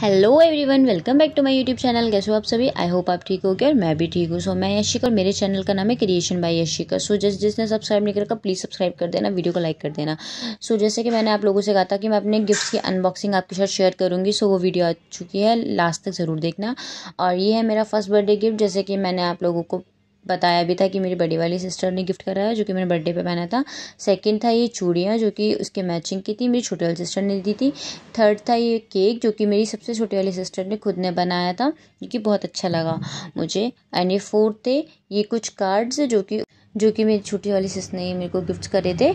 hello everyone welcome back to my YouTube channel कैसे हो आप सभी आई होप आप ठीक हो गए और मैं भी ठीक हूँ सो मैं यशिक और मेरे चैनल का नाम है क्रिएशन बाय यशिका सो जैसे जिसने सब्सक्राइब नहीं करा प्लीज़ सब्सक्राइब कर देना वीडियो को लाइक कर देना सो so, जैसे कि मैंने आप लोगों से कहा था कि मैं अपने गिफ्ट्स की अनबॉक्सिंग आपके साथ शेयर करूँगी सो so, वो वीडियो आ चुकी है लास्ट तक ज़रूर देखना और ये है मेरा फर्स्ट बर्थडे गिफ्ट जैसे कि मैंने आप लोगों को बताया भी था कि मेरी बड़ी वाली सिस्टर ने गिफ्ट कराया जो कि मैंने बर्थडे पे पहना था सेकंड था ये चूड़ियाँ जो कि उसके मैचिंग की थी मेरी छोटे वाली सिस्टर ने दी थी थर्ड था ये केक जो कि मेरी सबसे छोटी वाली सिस्टर ने खुद ने बनाया था जो कि बहुत अच्छा लगा मुझे एंड ये फोर्थ थे ये कुछ कार्ड्स जो कि जो कि मेरी छोटी वाली सिस ने मेरे को गिफ्ट करे थे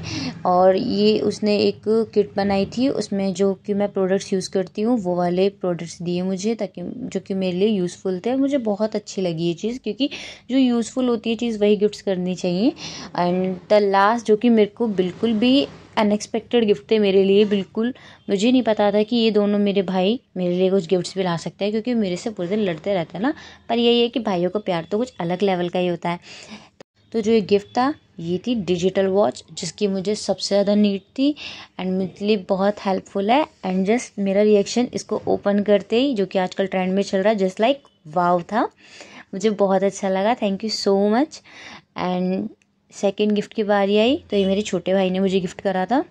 और ये उसने एक किट बनाई थी उसमें जो कि मैं प्रोडक्ट्स यूज़ करती हूँ वो वाले प्रोडक्ट्स दिए मुझे ताकि जो कि मेरे लिए यूज़फुल थे मुझे बहुत अच्छी लगी ये चीज़ क्योंकि जो यूज़फुल होती है चीज़ वही गिफ्ट्स करनी चाहिए एंड द लास्ट जो कि मेरे को बिल्कुल भी अनएक्सपेक्टेड गिफ्ट थे मेरे लिए बिल्कुल मुझे नहीं पता था कि ये दोनों मेरे भाई मेरे लिए कुछ गिफ्ट्स भी ला सकते हैं क्योंकि मेरे से पूरे दिन लड़ते रहते हैं ना पर यही है कि भाइयों का प्यार तो कुछ अलग लेवल का ही होता है तो जो ये गिफ्ट था ये थी डिजिटल वॉच जिसकी मुझे सबसे ज़्यादा नीड थी एंड मेरे लिए बहुत हेल्पफुल है एंड जस्ट मेरा रिएक्शन इसको ओपन करते ही जो कि आजकल ट्रेंड में चल रहा है जस्ट लाइक वाव था मुझे बहुत अच्छा लगा thank you so much and second gift की बारी आई तो ये मेरे छोटे भाई ने मुझे गिफ्ट करा था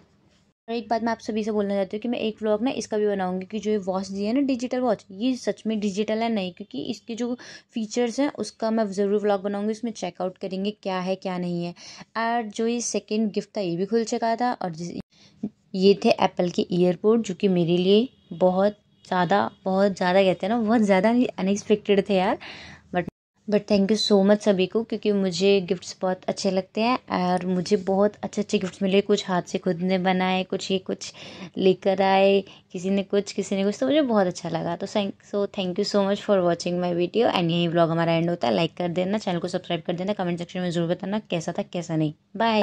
एक बात मैं आप सभी से बोलना चाहती हूँ कि मैं एक व्लॉग ना इसका भी बनाऊंगी कि जो ये वॉच दी है ना डिजिटल वॉच ये सच में डिजिटल है नहीं क्योंकि इसके जो फीचर्स हैं उसका मैं ज़रूर व्लॉग बनाऊंगी इसमें चेकआउट करेंगे क्या है क्या नहीं है और जो ये सेकेंड गिफ्ट था ये भी खुल चुका था और ये थे एप्पल के ईयरपोड जो कि मेरे लिए बहुत ज़्यादा बहुत ज़्यादा कहते हैं ना बहुत ज़्यादा अनएक्सपेक्टेड थे यार but thank you so much सभी को क्योंकि मुझे गिफ्ट्स बहुत अच्छे लगते हैं और मुझे बहुत अच्छे अच्छे गिफ्ट्स मिले कुछ हाथ से खुद ने बनाए कुछ ये कुछ लेकर आए किसी ने कुछ किसी ने कुछ तो मुझे बहुत अच्छा लगा तो so thank you so much for watching my video and यही ब्लॉग हमारा एंड होता है लाइक कर देना चैनल को सब्सक्राइब कर देना कमेंट सेक्शन में ज़रूर बताना कैसा था कैसा नहीं बाय